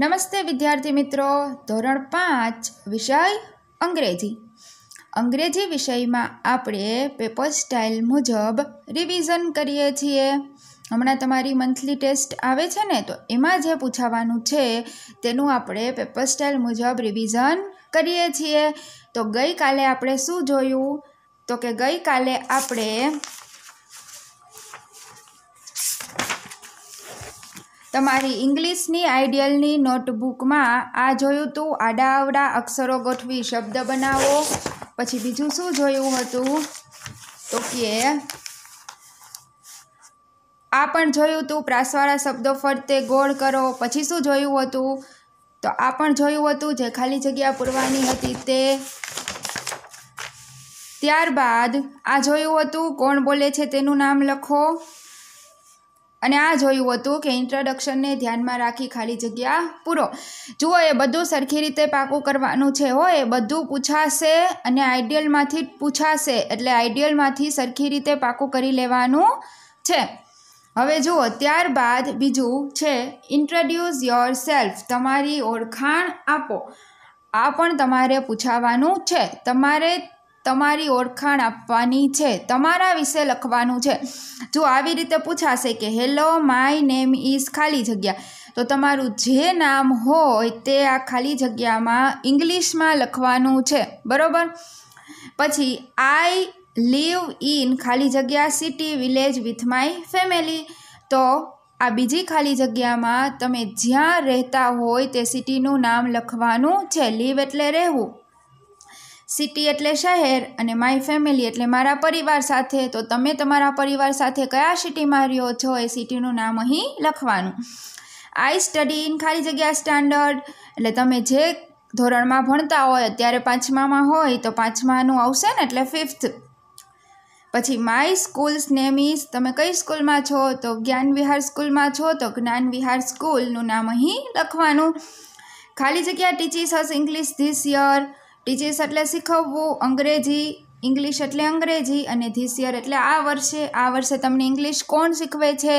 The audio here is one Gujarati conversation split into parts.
નમસ્તે વિદ્યાર્થી મિત્રો ધોરણ પાંચ વિષય અંગ્રેજી અંગ્રેજી વિષયમાં આપણે પેપર સ્ટાઇલ મુજબ રિવિઝન કરીએ છીએ હમણાં તમારી મંથલી ટેસ્ટ આવે છે ને તો એમાં જે પૂછાવાનું છે તેનું આપણે પેપર સ્ટાઇલ મુજબ રિવિઝન કરીએ છીએ તો ગઈકાલે આપણે શું જોયું તો કે ગઈકાલે આપણે તમારી ઇંગ્લિશની આઈડિયલની નોટબુકમાં આ જોયું હતું આડા અવડા અક્ષરો ગોઠવી શબ્દ બનાવો પછી બીજું શું જોયું હતું તો કે આ પણ જોયું હતું પ્રાસવાળા શબ્દો ફરતે ગોળ કરો પછી શું જોયું હતું તો આ પણ જોયું હતું જે ખાલી જગ્યા પૂરવાની હતી તે ત્યારબાદ આ જોયું હતું કોણ બોલે છે તેનું નામ લખો અને આ જોયું હતું કે ઇન્ટ્રોડક્શનને ધ્યાનમાં રાખી ખાલી જગ્યા પૂરો જુઓ એ બધું સરખી રીતે પાકું કરવાનું છે હો એ બધું પૂછાશે અને આઈડિયલમાંથી જ પૂછાશે એટલે આઈડિયલમાંથી સરખી રીતે પાકું કરી લેવાનું છે હવે જુઓ ત્યારબાદ બીજું છે ઇન્ટ્રોડ્યુસ યોર સેલ્ફ તમારી ઓળખાણ આપો આ પણ તમારે પૂછાવાનું છે તમારે તમારી ઓળખાણ આપવાની છે તમારા વિશે લખવાનું છે જો આવી રીતે પૂછાશે કે હેલો માય નેમ ઇઝ ખાલી જગ્યા તો તમારું જે નામ હોય તે આ ખાલી જગ્યામાં ઇંગ્લિશમાં લખવાનું છે બરાબર પછી આઈ લીવ ઇન ખાલી જગ્યા city village with my family તો આ બીજી ખાલી જગ્યામાં તમે જ્યાં રહેતા હોય તે સિટીનું નામ લખવાનું છે લીવ એટલે રહેવું સિટી એટલે શહેર અને માય ફેમિલી એટલે મારા પરિવાર સાથે તો તમે તમારા પરિવાર સાથે કયા સિટીમાં રહ્યો છો એ સિટીનું નામ અહીં લખવાનું આઈ સ્ટડી ઇન ખાલી જગ્યા સ્ટાન્ડર્ડ એટલે તમે જે ધોરણમાં ભણતા હોય અત્યારે પાંચમામાં હોય તો પાંચમાનું આવશે ને એટલે ફિફ્થ પછી માય સ્કૂલ્સ નેમ તમે કઈ સ્કૂલમાં છો તો જ્ઞાન વિહાર સ્કૂલમાં છો તો જ્ઞાન વિહાર સ્કૂલનું નામ અહીં લખવાનું ખાલી જગ્યા ટીચીસ હસ ઇંગ્લિશ ધીસ યર ટીચર્સ એટલે શીખવવું અંગ્રેજી ઇંગ્લિશ એટલે અંગ્રેજી અને ધીસ યર એટલે આ વર્ષે આ વર્ષે તમને ઇંગ્લિશ કોણ શીખવે છે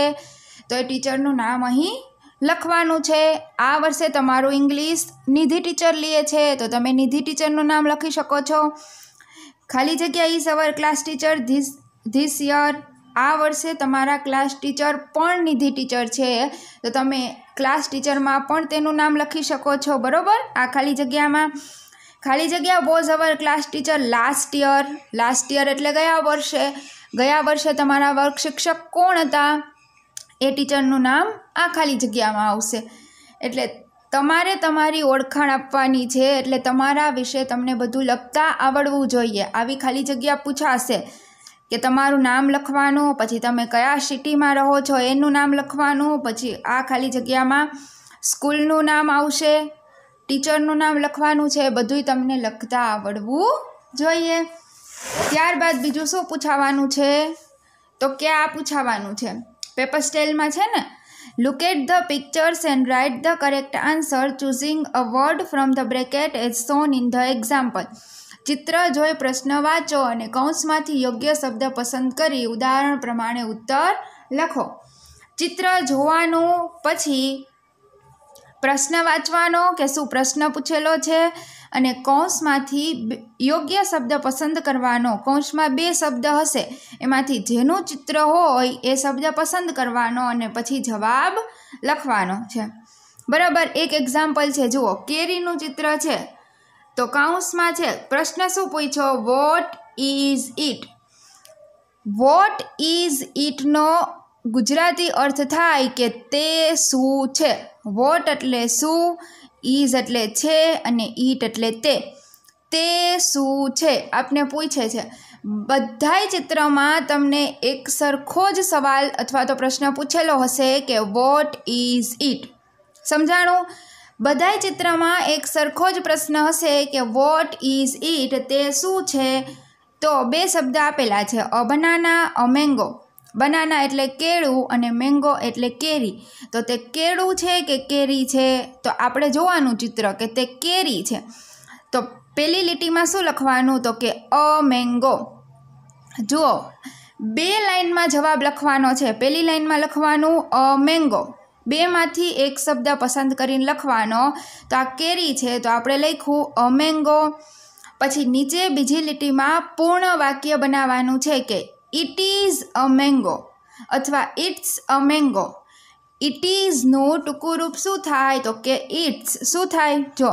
તો એ ટીચરનું નામ અહીં લખવાનું છે આ વર્ષે તમારું ઇંગ્લિશ નિધિ ટીચર લે છે તો તમે નિધિ ટીચરનું નામ લખી શકો છો ખાલી જગ્યા ઈ સવાર class teacher this this year આ વર્ષે તમારા ક્લાસ ટીચર પણ નિધિ ટીચર છે તો તમે ક્લાસ ટીચરમાં પણ તેનું નામ લખી શકો છો બરાબર આ ખાલી જગ્યામાં ખાલી જગ્યા was our class teacher last year last year એટલે ગયા વર્ષે ગયા વર્ષે તમારા વર્ગ શિક્ષક કોણ હતા એ ટીચરનું નામ આ ખાલી જગ્યામાં આવશે એટલે તમારે તમારી ઓળખાણ આપવાની છે એટલે તમારા વિશે તમને બધું લખતા આવડવું જોઈએ આવી ખાલી જગ્યા પૂછાશે કે તમારું નામ લખવાનું પછી તમે કયા સિટીમાં રહો છો એનું નામ લખવાનું પછી આ ખાલી જગ્યામાં સ્કૂલનું નામ આવશે ટીચરનું નામ લખવાનું છે બધુંય તમને લખતા આવડવું જોઈએ ત્યારબાદ બીજું શું પૂછાવાનું છે તો કે આ પૂછાવાનું છે પેપર સ્ટેલમાં છે ને look at the pictures and write the correct answer choosing a word from the bracket as shown in the example ચિત્ર જોઈ પ્રશ્ન વાંચો અને કૌંસમાંથી યોગ્ય શબ્દ પસંદ કરી ઉદાહરણ પ્રમાણે ઉત્તર લખો ચિત્ર જોવાનું પછી પ્રશ્ન વાંચવાનો કે શું પ્રશ્ન પૂછેલો છે અને કૌંસમાંથી યોગ્ય શબ્દ પસંદ કરવાનો કૌંસમાં બે શબ્દ હશે એમાંથી જેનું ચિત્ર હોય એ શબ્દ પસંદ કરવાનો અને પછી જવાબ લખવાનો છે બરાબર એક એક્ઝામ્પલ છે જુઓ કેરીનું ચિત્ર છે તો કૌંસમાં છે પ્રશ્ન શું પૂછો what is it what is ઇટનો ગુજરાતી અર્થ થાય કે તે શું છે વોટ એટલે શું ઇઝ એટલે છે અને ઈટ એટલે તે તે શું છે આપને પૂછે છે બધાય ચિત્રમાં તમને એક સરખો જ સવાલ અથવા તો પ્રશ્ન પૂછેલો હશે કે વોટ ઇઝ ઇટ સમજાણું બધાય ચિત્રમાં એક સરખો જ પ્રશ્ન હશે કે વોટ ઇઝ ઇટ તે શું છે તો બે શબ્દ આપેલા છે અ અમેંગો બનાના એટલે કેળું અને મેંગો એટલે કેરી તો તે કેળું છે કે કેરી છે તો આપણે જોવાનું ચિત્ર કે તે કેરી છે તો પેલી લીટીમાં શું લખવાનું તો કે અ મેંગો જુઓ બે લાઇનમાં જવાબ લખવાનો છે પહેલી લાઇનમાં લખવાનું અ મેંગો બેમાંથી એક શબ્દ પસંદ કરીને લખવાનો તો આ કેરી છે તો આપણે લખ્યું અમેંગો પછી નીચે બીજી લીટીમાં પૂર્ણ વાક્ય બનાવવાનું છે કે ઇટ ઇઝ અ મેંગો અથવા ઇટ્સ અ મેંગો ઇટ ઇઝનું ટૂંકું રૂપ શું થાય તો કે ઇટ્સ શું થાય જો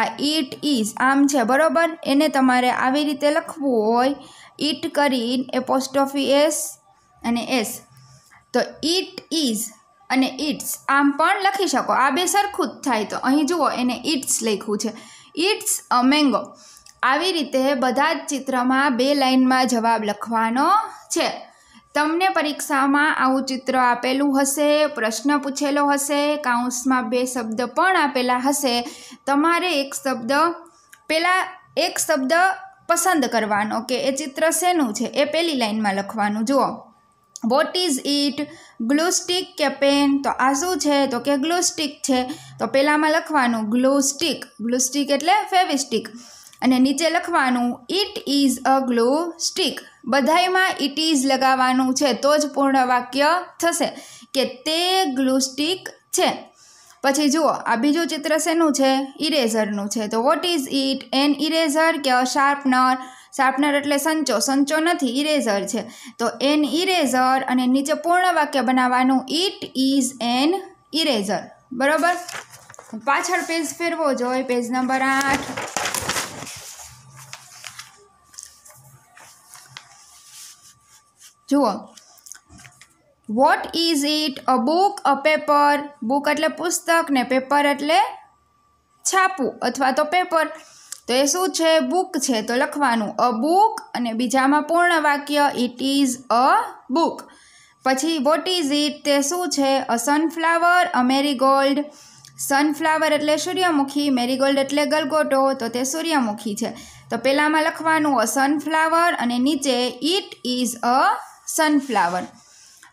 આ ઇટ ઇઝ આમ છે બરાબર એને તમારે આવી રીતે લખવું હોય ઇટ કરીને એ પોસ્ટ ઓફિસ એસ અને એસ તો ઇટ ઇઝ અને ઇટ્સ આમ પણ લખી શકો આ બે સરખું જ થાય તો અહીં જુઓ એને ઇટ્સ લખ્યું છે ઇટ્સ અ મેંગો આવી રીતે બધા જ ચિત્રમાં બે લાઇનમાં જવાબ લખવાનો છે તમને પરીક્ષામાં આવું ચિત્ર આપેલું હશે પ્રશ્ન પૂછેલો હશે કાઉન્સમાં બે શબ્દ પણ આપેલા હશે તમારે એક શબ્દ પહેલાં એક શબ્દ પસંદ કરવાનો કે એ ચિત્ર શેનું છે એ પહેલી લાઇનમાં લખવાનું જુઓ what is it glue stick કે પેન તો આ શું છે તો કે ગ્લુ સ્ટિક છે તો પહેલાંમાં લખવાનું ગ્લુ સ્ટિક ગ્લુ સ્ટિક એટલે ફેવિસ્ટિક અને નીચે લખવાનું it is a glow stick બધાયમાં ઇટ ઇઝ લગાવવાનું છે તો જ પૂર્ણ વાક્ય થશે કે તે ગ્લો સ્ટિક છે પછી જુઓ આ બીજું ચિત્ર શેનું છે ઇરેઝરનું છે તો what is it an eraser કે અ શાર્પનર શાર્પનર એટલે સંચો સંચો નથી ઇરેઝર છે તો એન ઇરેઝર અને નીચે પૂર્ણ વાક્ય બનાવવાનું ઇટ ઇઝ એન ઇરેઝર બરાબર પાછળ પેજ ફેરવો જોઈએ પેજ નંબર આઠ જુઓ what is it a book a paper book એટલે પુસ્તક ને પેપર એટલે છાપું અથવા તો પેપર તો એ શું છે બુક છે તો લખવાનું અ બુક અને બીજામાં પૂર્ણ વાક્ય ઇટ ઇઝ અ બુક પછી વોટ ઇઝ ઇટ તે શું છે a sunflower a marigold sunflower એટલે સૂર્યમુખી મેરીગોલ્ડ એટલે ગલગોટો તો તે સૂર્યમુખી છે તો પહેલાંમાં લખવાનું અ સનફ્લાવર અને નીચે ઇટ ઇઝ અ સનફ્લાવર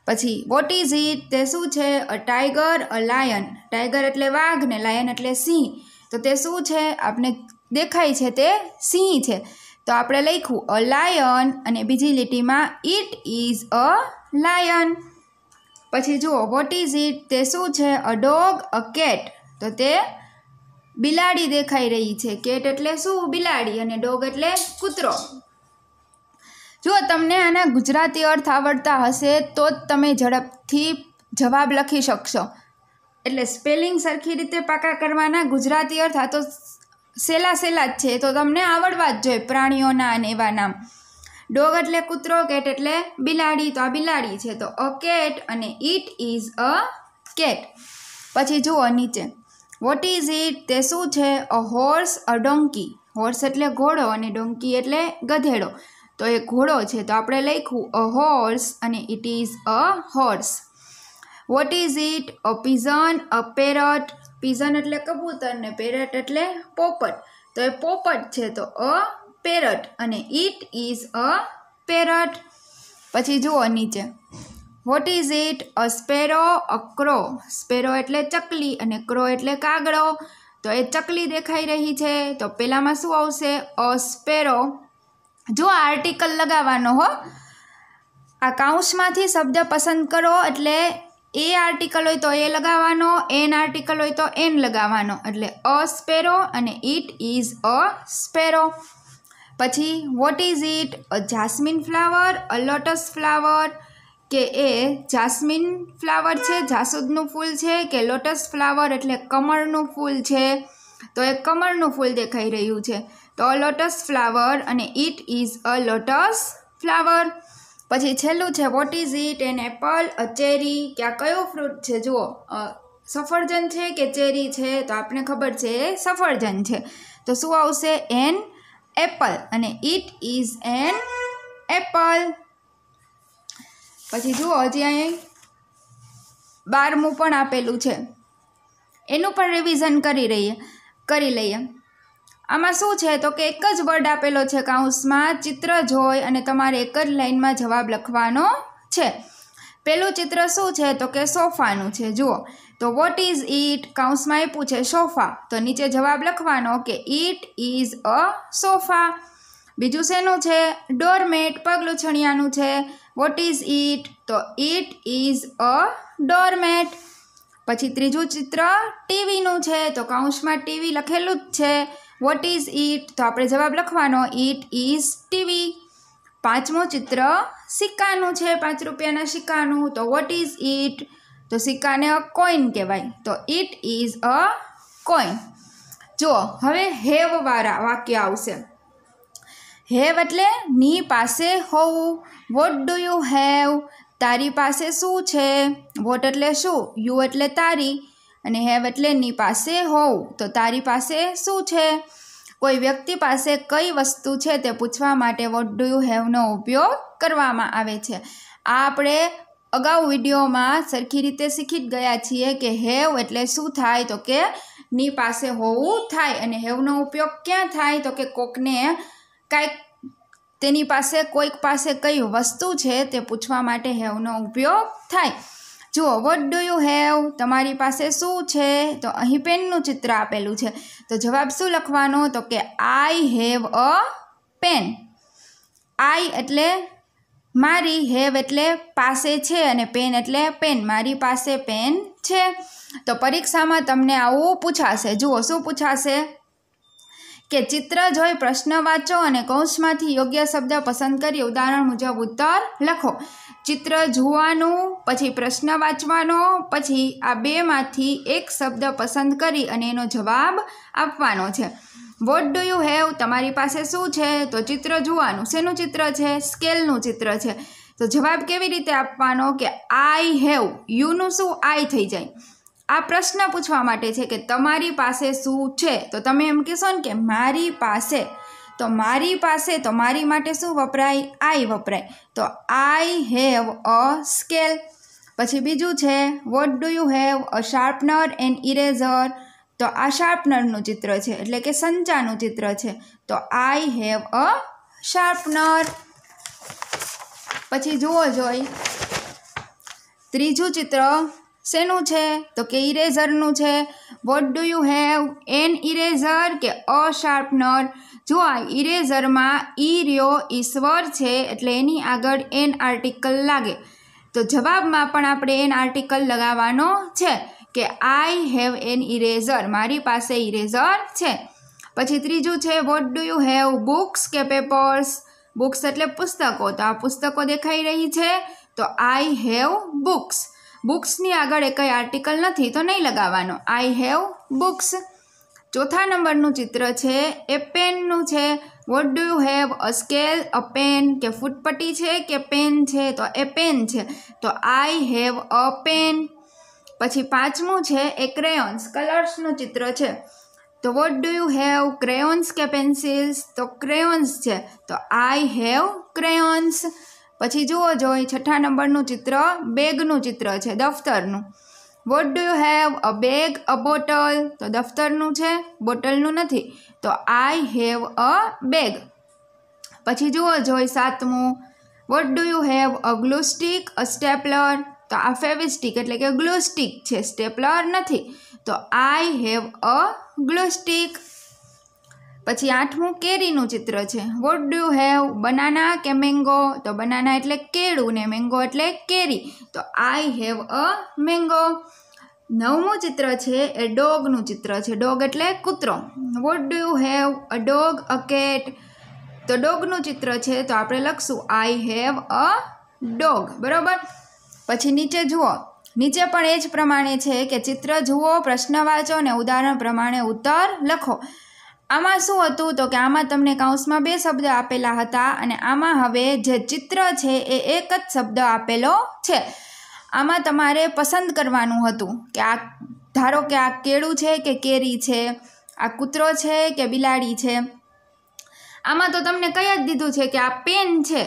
પછી વોટ ઇઝ ઇટ તે શું છે a tiger a lion tiger એટલે વાઘ ને લાયન એટલે સિંહ તો તે શું છે આપણે દેખાય છે તે સિંહ છે તો આપણે લખ્યું અ લાયન અને બીજી લીટીમાં ઇટ ઇઝ અ લાયન પછી જુઓ વોટ ઇઝ ઇટ તે શું છે અ ડોગ અ કેટ તો તે બિલાડી દેખાઈ રહી છે કેટ એટલે શું બિલાડી અને ડોગ એટલે કૂતરો જો તમને આના ગુજરાતી અર્થ આવડતા હશે તો જ તમે ઝડપથી જવાબ લખી શકશો એટલે સ્પેલિંગ સરખી રીતે પાકા કરવાના ગુજરાતી અર્થ આ તો સેલા સેલા જ છે તો તમને આવડવા જ જોઈએ પ્રાણીઓના અને એવા નામ ડોગ એટલે કૂતરો કેટ એટલે બિલાડી તો આ બિલાડી છે તો અ કેટ અને ઇટ ઇઝ અ કેટ પછી જુઓ નીચે વોટ ઇઝ ઇટ તે શું છે a horse a donkey horse એટલે ઘોડો અને ડોંકી એટલે ગધેડો તો એ ઘોડો છે તો આપણે લખ્યું અ હોર્સ અને it is a horse what is it a pigeon a parrot pigeon એટલે કબૂતર ને પેરટ એટલે પોપટ તો એ પોપટ છે તો અ પેરટ અને ઇટ ઇઝ અ પેરટ પછી જુઓ નીચે what is it a sparrow a crow sparrow એટલે ચકલી અને ક્રો એટલે કાગડો તો એ ચકલી દેખાઈ રહી છે તો પહેલાંમાં શું આવશે અ સ્પેરો જો આ આર્ટિકલ લગાવવાનો હો આ કાઉન્સમાંથી શબ્દ પસંદ કરો એટલે એ આર્ટિકલ હોય તો એ લગાવવાનો એન આર્ટિકલ હોય તો એન લગાવવાનો એટલે અ સ્પેરો અને ઇટ ઇઝ અ સ્પેરો પછી what is it a jasmine flower a lotus flower કે એ જાસ્મિન ફ્લાવર છે જાસૂદનું ફૂલ છે કે લોટસ ફ્લાવર એટલે કમળનું ફૂલ છે તો એ કમળનું ફૂલ દેખાઈ રહ્યું છે તો લોટસ ફ્લાવર અને it is a lotus flower પછી છેલ્લું છે what is it an apple a cherry કે આ કયો ફ્રૂટ છે જુઓ સફરજન છે કે ચેરી છે તો આપણે ખબર છે એ સફરજન છે તો શું આવશે એન એપલ અને ઇટ ઇઝ એન એપલ પછી જુઓ હજી અહીં બારમું પણ આપેલું છે એનું પણ રિવિઝન કરી રહીએ કરી લઈએ આમાં શું છે તો કે એક જ વર્ડ આપેલો છે કાઉન્સમાં ચિત્ર જોઈ અને તમારે એક જ લાઇનમાં જવાબ લખવાનો છે પહેલું ચિત્ર શું છે તો કે સોફાનું છે જુઓ તો વોટ ઇઝ ઇટ કાઉન્સમાં આપ્યું છે સોફા તો નીચે જવાબ લખવાનો કે ઇટ ઇઝ અ સોફા બીજું શેનું છે ડોરમેટ પગલું છણિયાનું છે વોટ ઇઝ ઇટ તો ઇટ ઇઝ અ ડોરમેટ પછી ત્રીજું ચિત્ર ટીવીનું છે તો કાઉન્સમાં ટીવી લખેલું જ છે વોટ ઇઝ ઇટ તો આપણે જવાબ લખવાનો ઇટ ઇઝ ટીવી પાંચમો ચિત્ર સિક્કાનું છે પાંચ રૂપિયાના સિક્કાનું તો વોટ ઇઝ ઇટ તો સિક્કાને અ કોઈન કહેવાય તો ઇટ ઇઝ અ કોઈન જો હવે હેવવાળા વાક્ય આવશે હેવ એટલે ની પાસે હોવું વોટ ડુ યુ હેવ તારી પાસે શું છે વોટ એટલે શું યુ એટલે તારી અને હેવ એટલે ની પાસે હોવ તો તારી પાસે શું છે કોઈ વ્યક્તિ પાસે કઈ વસ્તુ છે તે પૂછવા માટે વોટ ડુ યુ હેવનો ઉપયોગ કરવામાં આવે છે આ આપણે અગાઉ વિડીયોમાં સરખી રીતે શીખી જ ગયા છીએ કે હેવ એટલે શું થાય તો કે ની પાસે હોવું થાય અને હેવનો ઉપયોગ ક્યાં થાય તો કે કોકને કાંઈક તેની પાસે કોઈક પાસે કઈ વસ્તુ છે તે પૂછવા માટે હેવનો ઉપયોગ થાય જુઓ વોટ ડુ યુ હેવ તમારી પાસે શું છે તો અહીં પેનનું ચિત્ર આપેલું છે તો જવાબ શું લખવાનો તો કે આઈ હેવ અ પેન આઈ એટલે મારી હેવ એટલે પાસે છે અને પેન એટલે પેન મારી પાસે પેન છે તો પરીક્ષામાં તમને આવું પૂછાશે જુઓ શું પૂછાશે કે ચિત્ર જોઈ પ્રશ્ન વાંચો અને કૌંસમાંથી યોગ્ય શબ્દ પસંદ કરી ઉદાહરણ મુજબ ઉત્તર લખો ચિત્ર જોવાનું પછી પ્રશ્ન વાંચવાનો પછી આ બેમાંથી એક શબ્દ પસંદ કરી અને એનો જવાબ આપવાનો છે વોટ ડુ યુ હેવ તમારી પાસે શું છે તો ચિત્ર જોવાનું શેનું ચિત્ર છે સ્કેલનું ચિત્ર છે તો જવાબ કેવી રીતે આપવાનો કે આઈ હેવ યુનું શું આઈ થઈ જાય આ પ્રશ્ન પૂછવા માટે છે કે તમારી પાસે શું છે તો તમે એમ કહેશો ને કે મારી પાસે તો મારી પાસે તો મારી માટે શું વપરાય આઈ વપરાય તો આઈ હેવ અ સ્કેલ પછી બીજું છે what do you have a sharpener and eraser તો આ શાર્પનરનું ચિત્ર છે એટલે કે સંચાનું ચિત્ર છે તો આઈ હેવ અ શાર્પનર પછી જુઓ જોઈ ત્રીજું ચિત્ર શેનું છે તો કે ઇરેઝરનું છે what do you have an eraser કે અ શાર્પનર જો આ ઇરેઝરમાં ઈ રહ્યો ઈશ્વર છે એટલે એની આગળ એન આર્ટિકલ લાગે તો જવાબમાં પણ આપણે એન આર્ટિકલ લગાવવાનો છે કે આઈ હેવ એન ઇરેઝર મારી પાસે ઇરેઝર છે પછી ત્રીજું છે what do you have books કે પેપર્સ બુક્સ એટલે પુસ્તકો તો આ પુસ્તકો દેખાઈ રહી છે તો આઈ હેવ બુક્સ બુક્સની આગળ એ કંઈ આર્ટિકલ નથી તો નહીં લગાવવાનો આઈ હેવ બુક્સ ચોથા નંબરનું ચિત્ર છે એ પેનનું છે what do you have a scale a pen કે ફૂટપટ્ટી છે કે પેન છે તો એ પેન છે તો આઈ હેવ અ પેન પછી પાંચમું છે એ ક્રેયોન્સ કલર્સનું ચિત્ર છે તો what do you have crayons કે પેન્સિલ્સ તો ક્રેયોન્સ છે તો આઈ હેવ ક્રેયોન્સ પછી જુઓ જો અહીં છઠ્ઠા નંબરનું ચિત્ર બેગનું ચિત્ર છે દફતરનું what do you have a bag a bottle તો દફતરનું છે બોટલનું નથી તો આઈ હેવ અ બેગ પછી જુઓ જોઈ સાતમું what do you have a glue stick a stapler તો આ ફેવિસ્ટિક એટલે કે ગ્લુ સ્ટીક છે સ્ટેપલર નથી તો I have a glue stick પછી આઠમું કેરીનું ચિત્ર છે વોટ ડુ હેવ બનાના કે મેંગો તો બનાના એટલે કેળું ને મેંગો એટલે કેરી તો આઈ હેવ અ મેંગો નવમું ચિત્ર છે એ ડોગનું ચિત્ર છે ડોગ એટલે કૂતરો what do you have a dog a cat તો ડોગનું ચિત્ર છે તો આપણે લખશું આઈ હેવ અ ડોગ બરાબર પછી નીચે જુઓ નીચે પણ એ જ પ્રમાણે છે કે ચિત્ર જુઓ પ્રશ્ન વાંચો ને ઉદાહરણ પ્રમાણે ઉત્તર લખો આમાં શું હતું તો કે આમાં તમને કાઉન્સમાં બે શબ્દ આપેલા હતા અને આમાં હવે જે ચિત્ર છે એ એક જ શબ્દ આપેલો છે આમાં તમારે પસંદ કરવાનું હતું કે આ ધારો કે આ કેળું છે કે કેરી છે આ કૂતરો છે કે બિલાડી છે આમાં તો તમને કહી જ દીધું છે કે આ પેન છે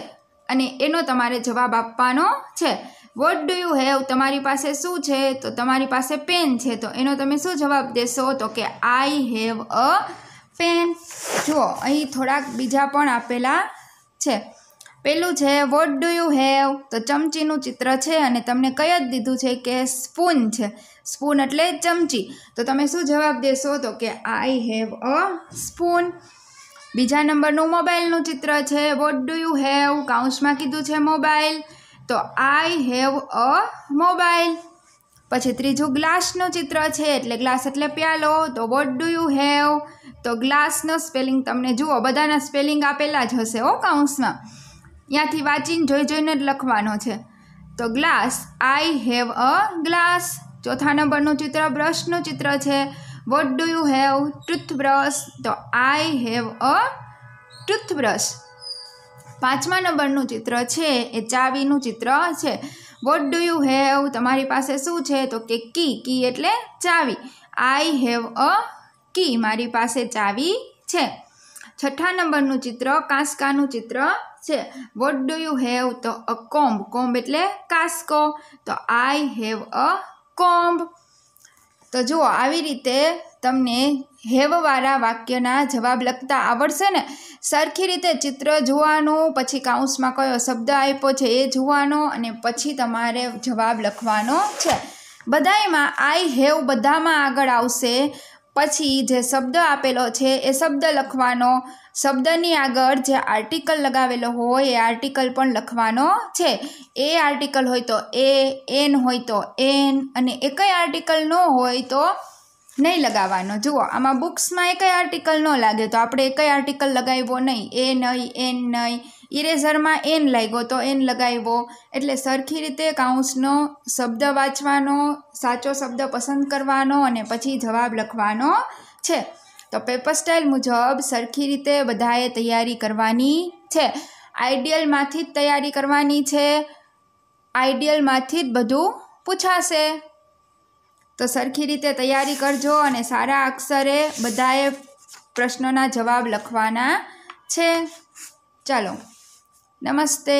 અને એનો તમારે જવાબ આપવાનો છે વોટ ડુ યુ હેવ તમારી પાસે શું છે તો તમારી પાસે પેન છે તો એનો તમે શું જવાબ દેશો તો કે આઈ હેવ અ પેન જુઓ અહીં થોડાક બીજા પણ આપેલા છે પેલું છે વોટ ડુ યુ હેવ તો ચમચીનું ચિત્ર છે અને તમને કહી જ દીધું છે કે સ્પૂન છે સ્પૂન એટલે ચમચી તો તમે શું જવાબ દેશો તો કે આઈ હેવ અ સ્પૂન બીજા નંબરનું મોબાઈલનું ચિત્ર છે વોટ ડુ યુ હેવ કાઉન્સમાં કીધું છે મોબાઈલ તો આઈ હેવ અ મોબાઈલ પછી ત્રીજું ગ્લાસનું ચિત્ર છે એટલે ગ્લાસ એટલે પ્યાલો તો વોટ ડુ યુ હેવ તો ગ્લાસનું સ્પેલિંગ તમને જુઓ બધાના સ્પેલિંગ આપેલા જ હશે ઓ કાઉન્સમાં ત્યાંથી વાંચીને જોઈ જોઈને જ લખવાનો છે તો glass I have a glass ચોથા નંબરનું ચિત્ર બ્રશનું ચિત્ર છે what do you have toothbrush તો આઈ હેવ અ ટૂથબ્રશ પાંચમા નંબરનું ચિત્ર છે એ ચાવીનું ચિત્ર છે વોટ ડુ યુ હેવ તમારી પાસે શું છે તો કે કી કી એટલે ચાવી આઈ હેવ અ કી મારી પાસે ચાવી છે છઠ્ઠા નંબરનું ચિત્ર કાંસકાનું ચિત્ર છે વોટ ડુ યુ હેવ તો અ કોમ્બ કોમ્બ એટલે કાસ્કો તો આઈ હેવ અ કોમ્બ તો જુઓ આવી રીતે તમને હેવવાળા વાક્યના જવાબ લખતા આવડશે ને સરખી રીતે ચિત્ર જોવાનું પછી કાઉન્સમાં કયો શબ્દ આપ્યો છે એ જોવાનો અને પછી તમારે જવાબ લખવાનો છે બધામાં આઈ હેવ બધામાં આગળ આવશે પછી જે શબ્દ આપેલો છે એ શબ્દ લખવાનો શબ્દની આગળ જે આર્ટિકલ લગાવેલો હોય એ આર્ટિકલ પણ લખવાનો છે એ આર્ટિકલ હોય તો એ એન હોય તો એન અને એ કઈ આર્ટિકલ ન હોય તો નહીં લગાવવાનો જુઓ આમાં બુક્સમાં એ કઈ આર્ટિકલ ન લાગે તો આપણે કઈ આર્ટિકલ લગાવ્યો નહીં એ નહીં એન નહીં ઇરેઝરમાં એન લાગ્યો તો એન લગાવ્યો એટલે સરખી રીતે કાઉન્સનો શબ્દ વાંચવાનો સાચો શબ્દ પસંદ કરવાનો અને પછી જવાબ લખવાનો છે તો પેપર સ્ટાઇલ મુજબ સરખી રીતે બધાએ તૈયારી કરવાની છે આઈડિયલમાંથી જ તૈયારી કરવાની છે આઈડિયલમાંથી જ બધું પૂછાશે તો સરખી રીતે તૈયારી કરજો અને સારા અક્ષરે બધાએ પ્રશ્નોના જવાબ લખવાના છે ચાલો નમસ્તે